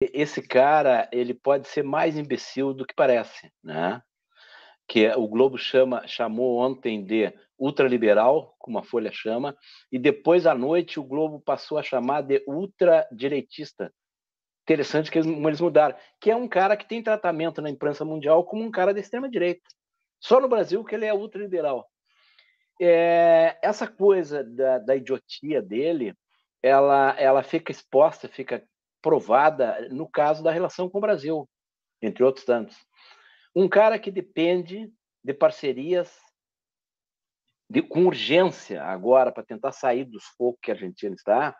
esse cara ele pode ser mais imbecil do que parece, né? Que é, o Globo chama, chamou ontem de ultraliberal, como a Folha chama, e depois à noite o Globo passou a chamar de ultradireitista. Interessante que eles, mudaram, que é um cara que tem tratamento na imprensa mundial como um cara da extrema direita. Só no Brasil que ele é ultraliberal. É, essa coisa da, da idiotia dele, ela, ela fica exposta, fica provada no caso da relação com o Brasil, entre outros tantos. Um cara que depende de parcerias de, com urgência agora para tentar sair dos focos que a Argentina está,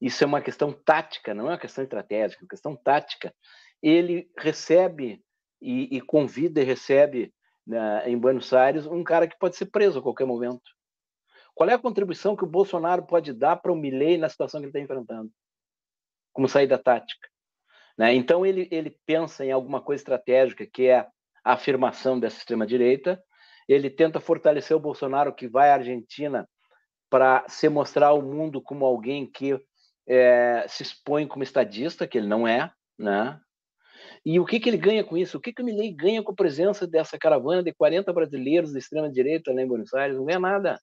isso é uma questão tática, não é uma questão estratégica, é uma questão tática. Ele recebe e, e convida e recebe né, em Buenos Aires um cara que pode ser preso a qualquer momento. Qual é a contribuição que o Bolsonaro pode dar para o Milley na situação que ele está enfrentando? como saída tática. Né? Então, ele, ele pensa em alguma coisa estratégica, que é a afirmação dessa extrema-direita. Ele tenta fortalecer o Bolsonaro, que vai à Argentina para se mostrar ao mundo como alguém que é, se expõe como estadista, que ele não é. Né? E o que, que ele ganha com isso? O que, que o Milley ganha com a presença dessa caravana de 40 brasileiros da extrema-direita lá em Buenos Aires? Não ganha nada.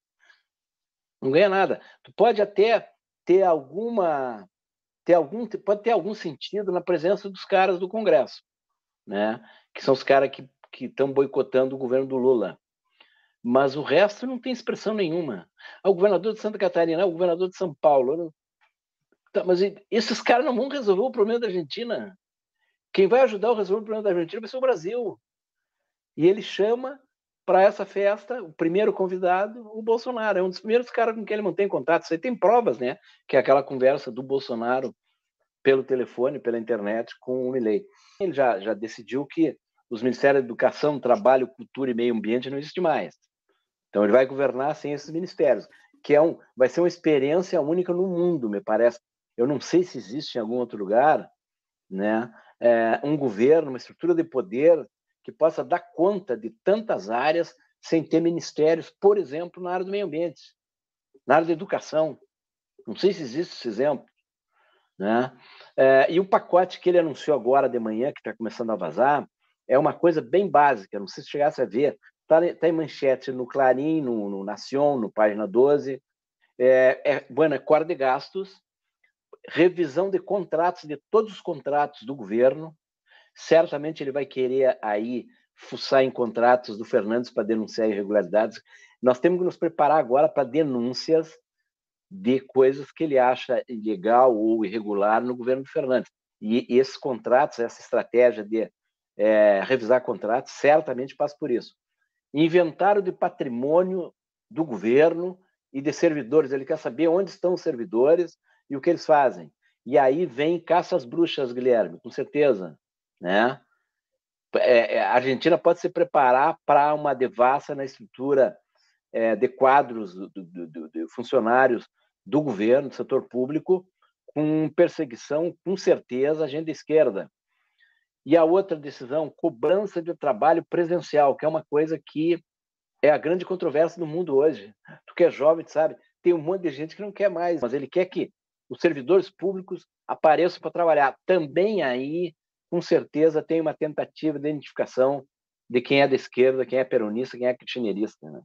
Não ganha nada. Tu pode até ter alguma ter algum, pode ter algum sentido na presença dos caras do Congresso, né? que são os caras que estão boicotando o governo do Lula. Mas o resto não tem expressão nenhuma. Ah, o governador de Santa Catarina, ah, o governador de São Paulo. Né? Tá, mas esses caras não vão resolver o problema da Argentina. Quem vai ajudar a resolver o problema da Argentina vai ser o Brasil. E ele chama para essa festa, o primeiro convidado, o Bolsonaro. É um dos primeiros caras com quem ele mantém contato. Isso aí tem provas, né? Que é aquela conversa do Bolsonaro pelo telefone, pela internet, com o Milley. Ele já, já decidiu que os Ministérios de Educação, Trabalho, Cultura e Meio Ambiente não existem mais. Então ele vai governar sem esses ministérios, que é um, vai ser uma experiência única no mundo, me parece. Eu não sei se existe em algum outro lugar, né? É, um governo, uma estrutura de poder que possa dar conta de tantas áreas sem ter ministérios, por exemplo, na área do meio ambiente, na área da educação. Não sei se existe esse exemplo. Né? É, e o pacote que ele anunciou agora de manhã, que está começando a vazar, é uma coisa bem básica, não sei se chegasse a ver. Está tá em manchete no Clarim, no, no Nacion, no página 12. É, é, bueno, é cor de gastos, revisão de contratos, de todos os contratos do governo, certamente ele vai querer aí fuçar em contratos do Fernandes para denunciar irregularidades. Nós temos que nos preparar agora para denúncias de coisas que ele acha ilegal ou irregular no governo do Fernandes. E esses contratos, essa estratégia de é, revisar contratos, certamente passa por isso. Inventário de patrimônio do governo e de servidores. Ele quer saber onde estão os servidores e o que eles fazem. E aí vem caça às bruxas, Guilherme, com certeza né? É, é, a Argentina pode se preparar para uma devassa na estrutura é, de quadros de funcionários do governo, do setor público, com perseguição, com certeza, agenda esquerda. E a outra decisão, cobrança de trabalho presencial, que é uma coisa que é a grande controvérsia do mundo hoje. Tu que é jovem, sabe, tem um monte de gente que não quer mais, mas ele quer que os servidores públicos apareçam para trabalhar. Também aí com certeza tem uma tentativa de identificação de quem é da esquerda, quem é peronista, quem é cristineirista. Né?